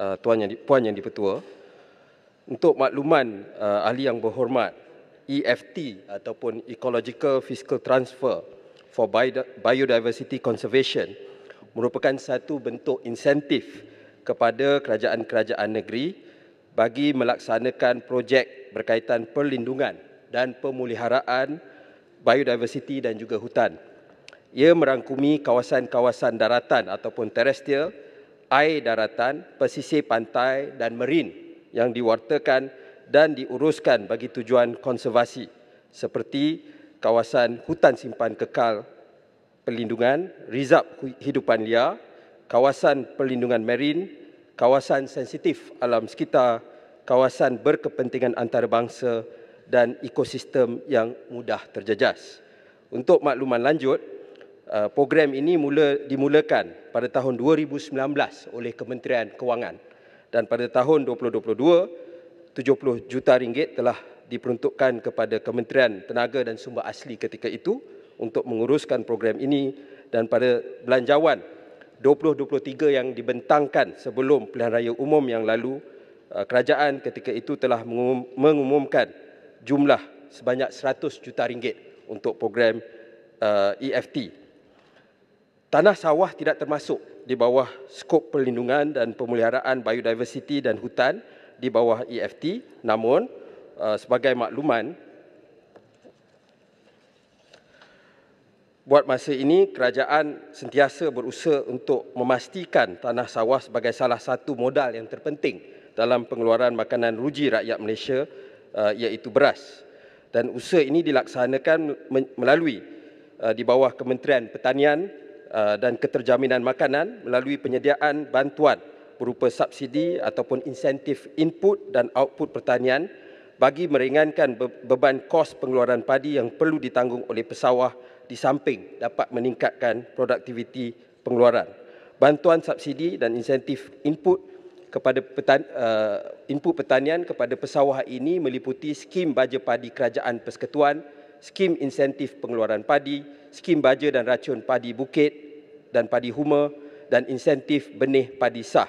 Uh, tuan yang di, puan yang dipertua untuk makluman uh, ahli yang berhormat EFT ataupun ecological fiscal transfer for biodiversity conservation merupakan satu bentuk insentif kepada kerajaan-kerajaan negeri bagi melaksanakan projek berkaitan perlindungan dan pemuliharaan biodiversity dan juga hutan. Ia merangkumi kawasan-kawasan daratan ataupun terestrial air daratan, pesisir pantai dan merin yang diwartakan dan diuruskan bagi tujuan konservasi seperti kawasan hutan simpan kekal perlindungan, rizab hidupan liar, kawasan perlindungan merin, kawasan sensitif alam sekitar, kawasan berkepentingan antarabangsa dan ekosistem yang mudah terjejas. Untuk makluman lanjut, Uh, program ini mula dimulakan pada tahun 2019 oleh Kementerian Kewangan dan pada tahun 2022 70 juta ringgit telah diperuntukkan kepada Kementerian Tenaga dan Sumber Asli ketika itu untuk menguruskan program ini dan pada belanjawan 2023 yang dibentangkan sebelum pilihan raya umum yang lalu uh, kerajaan ketika itu telah mengum- mengumumkan jumlah sebanyak 100 juta ringgit untuk program uh, EFT Tanah sawah tidak termasuk di bawah skop perlindungan dan pemuliharaan biodiversiti dan hutan di bawah EFT. Namun, eh, sebagai makluman, buat masa ini kerajaan sentiasa berusaha untuk memastikan tanah sawah sebagai salah satu modal yang terpenting dalam pengeluaran makanan ruji rakyat Malaysia eh, iaitu beras. Dan usaha ini dilaksanakan melalui eh, di bawah Kementerian Pertanian Uh, dan keterjaminan makanan melalui penyediaan bantuan berupa subsidi ataupun insentif input dan output pertanian bagi meringankan beban kos pengeluaran padi yang perlu ditanggung oleh pesawah di samping dapat meningkatkan produktiviti pengeluaran. Bantuan subsidi dan insentif input kepada petan, uh, input pertanian kepada pesawah ini meliputi skim baja padi kerajaan persekutuan, skim insentif pengeluaran padi, skim baja dan racun padi bukit, dan padi huma dan insentif benih padi sah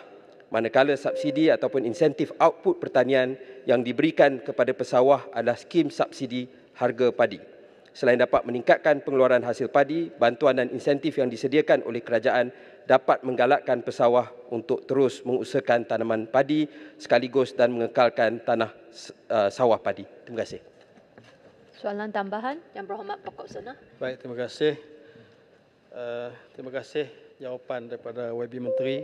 manakala subsidi ataupun insentif output pertanian yang diberikan kepada pesawah adalah skim subsidi harga padi selain dapat meningkatkan pengeluaran hasil padi bantuan dan insentif yang disediakan oleh kerajaan dapat menggalakkan pesawah untuk terus mengusahakan tanaman padi sekaligus dan mengekalkan tanah eh, sawah padi terima kasih soalan tambahan yang berhormat pokok sana baik terima kasih Eh, terima kasih jawapan daripada YB Menteri.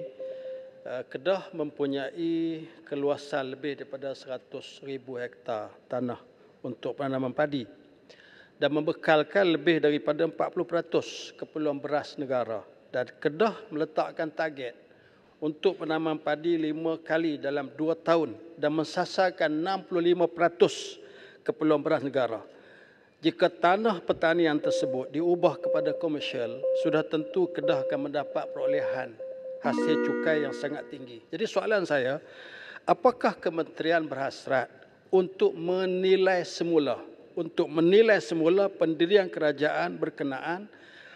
Eh, Kedah mempunyai keluasan lebih daripada 100,000 hektar tanah untuk penanaman padi dan membekalkan lebih daripada 40% keperluan beras negara. Dan Kedah meletakkan target untuk penanaman padi lima kali dalam dua tahun dan mensasarkan 65% keperluan beras negara. Jika tanah pertanian tersebut diubah kepada komersial, sudah tentu Kedah akan mendapat perolehan hasil cukai yang sangat tinggi. Jadi soalan saya, apakah kementerian berhasrat untuk menilai semula untuk menilai semula pendirian kerajaan berkenaan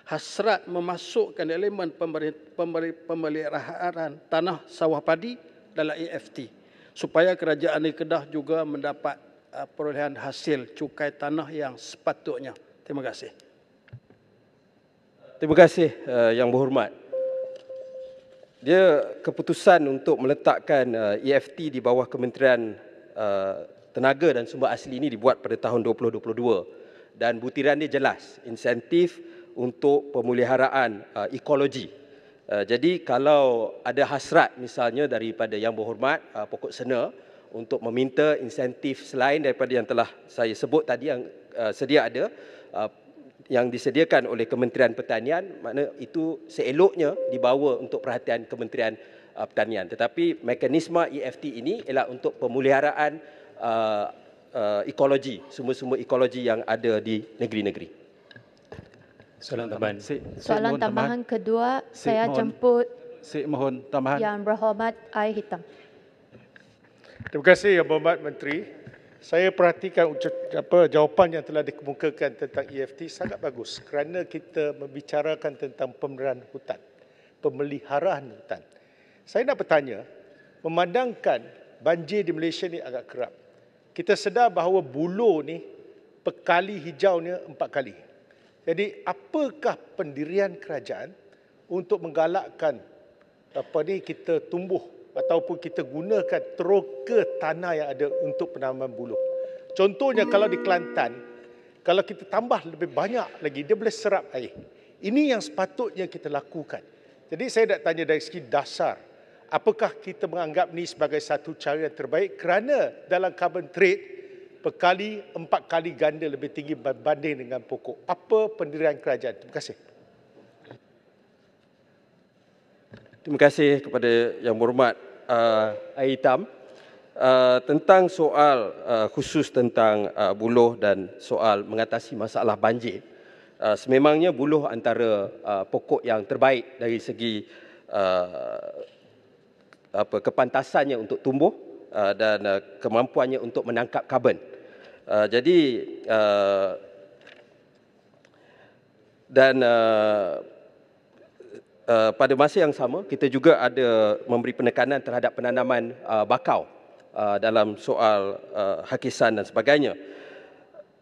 hasrat memasukkan elemen pemeliharaan tanah sawah padi dalam EFT supaya kerajaan di Kedah juga mendapat Eh, perolehan hasil cukai tanah yang sepatutnya. Terima kasih. Terima kasih uh, yang berhormat. Dia keputusan untuk meletakkan uh, eh, EFT di bawah Kementerian uh, Tenaga dan Sumber Asli ini dibuat pada tahun 2022 dan butiran dia jelas, insentif untuk pemuliharaan uh, ekologi. Uh, jadi kalau ada hasrat misalnya daripada yang berhormat uh, pokok sena untuk meminta insentif selain daripada yang telah saya sebut tadi yang uh, sedia ada uh, yang disediakan oleh Kementerian Pertanian makna itu seeloknya dibawa untuk perhatian Kementerian uh, Pertanian tetapi mekanisme EFT ini ialah untuk pemuliharaan uh, uh, ekologi semua-semua ekologi yang ada di negeri-negeri Soalan tambahan. Soalan tambahan kedua, saya jemput Sik mohon tambahan. Yang berhormat, air hitam. Terima kasih Yang Berhormat Menteri. Saya perhatikan apa jawapan yang telah dikemukakan tentang EFT sangat bagus kerana kita membicarakan tentang pemeliharaan hutan, pemeliharaan hutan. Saya nak bertanya, memandangkan banjir di Malaysia ni agak kerap. Kita sedar bahawa bulu ni pekali hijaunya empat kali. Jadi apakah pendirian kerajaan untuk menggalakkan apa ni kita tumbuh ataupun kita gunakan troka tanah yang ada untuk penanaman buluh. Contohnya kalau di Kelantan, kalau kita tambah lebih banyak lagi, dia boleh serap air. Ini yang sepatutnya kita lakukan. Jadi saya nak tanya dari segi dasar, apakah kita menganggap ini sebagai satu cara yang terbaik? Kerana dalam carbon trade, perkali empat kali ganda lebih tinggi berbanding dengan pokok. Apa pendirian kerajaan? Terima kasih. Terima kasih kepada Yang Berhormat uh, Aitam uh, tentang soal uh, khusus tentang uh, buluh dan soal mengatasi masalah banjir. Uh, sememangnya buluh antara uh, pokok yang terbaik dari segi uh, apa, kepantasannya untuk tumbuh uh, dan uh, kemampuannya untuk menangkap karbon. Uh, jadi uh, dan uh, Eh, pada masa yang sama kita juga ada memberi penekanan terhadap penanaman uh, bakau uh, dalam soal uh, hakisan dan sebagainya.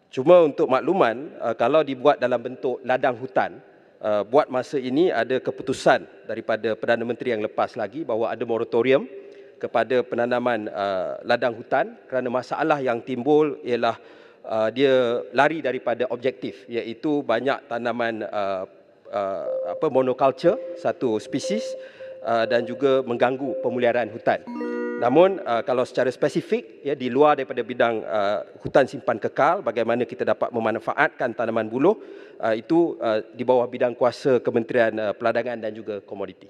Cuma untuk makluman uh, kalau dibuat dalam bentuk ladang hutan uh, buat masa ini ada keputusan daripada Perdana Menteri yang lepas lagi bahawa ada moratorium kepada penanaman uh, ladang hutan kerana masalah yang timbul ialah uh, dia lari daripada objektif iaitu banyak tanaman uh, uh, apa monoculture satu spesies uh, dan juga mengganggu pemuliharaan hutan. Namun uh, kalau secara spesifik ya di luar daripada bidang uh, hutan simpan kekal bagaimana kita dapat memanfaatkan tanaman buluh uh, itu uh, di bawah bidang kuasa Kementerian uh, Peladangan dan juga Komoditi.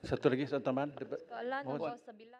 Satu lagi soalan tuan-tuan.